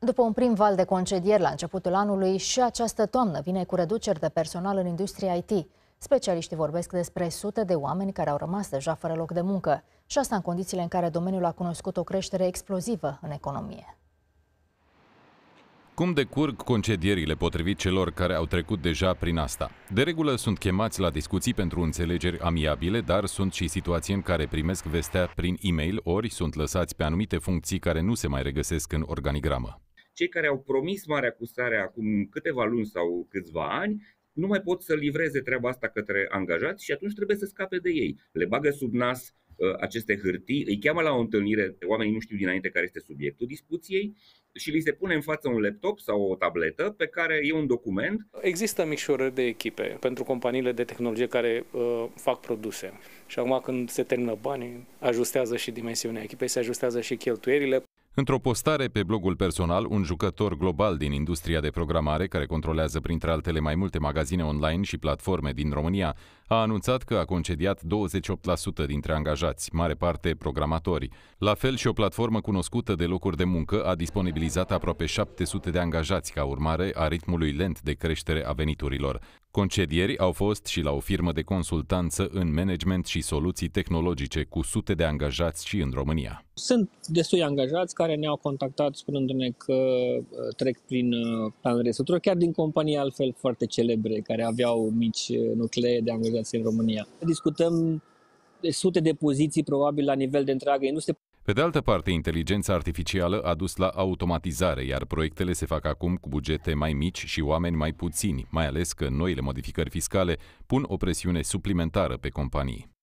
După un prim val de concedieri la începutul anului, și această toamnă vine cu reduceri de personal în industria IT. Specialiștii vorbesc despre sute de oameni care au rămas deja fără loc de muncă, și asta în condițiile în care domeniul a cunoscut o creștere explozivă în economie. Cum decurg concedierile potrivit celor care au trecut deja prin asta? De regulă sunt chemați la discuții pentru înțelegeri amiabile, dar sunt și situații în care primesc vestea prin e-mail ori sunt lăsați pe anumite funcții care nu se mai regăsesc în organigramă cei care au promis marea acusare acum câteva luni sau câțiva ani nu mai pot să livreze treaba asta către angajați și atunci trebuie să scape de ei. Le bagă sub nas uh, aceste hârtii, îi cheamă la o întâlnire, oamenii nu știu dinainte care este subiectul discuției și li se pune în față un laptop sau o tabletă pe care e un document. Există micșorări de echipe pentru companiile de tehnologie care uh, fac produse. Și acum când se termină banii, ajustează și dimensiunea echipei, se ajustează și cheltuierile. Într-o postare pe blogul personal, un jucător global din industria de programare, care controlează printre altele mai multe magazine online și platforme din România, a anunțat că a concediat 28% dintre angajați, mare parte programatori. La fel și o platformă cunoscută de locuri de muncă a disponibilizat aproape 700 de angajați ca urmare a ritmului lent de creștere a veniturilor. Concedieri au fost și la o firmă de consultanță în management și soluții tehnologice cu sute de angajați și în România. Sunt destui angajați care ne-au contactat spunându-ne că uh, trec prin uh, planul de restructură, chiar din companii altfel foarte celebre care aveau mici uh, nuclee de angajați în România. Discutăm sute de poziții probabil la nivel de întreagă industrie, pe de altă parte, inteligența artificială a dus la automatizare, iar proiectele se fac acum cu bugete mai mici și oameni mai puțini, mai ales că noile modificări fiscale pun o presiune suplimentară pe companii.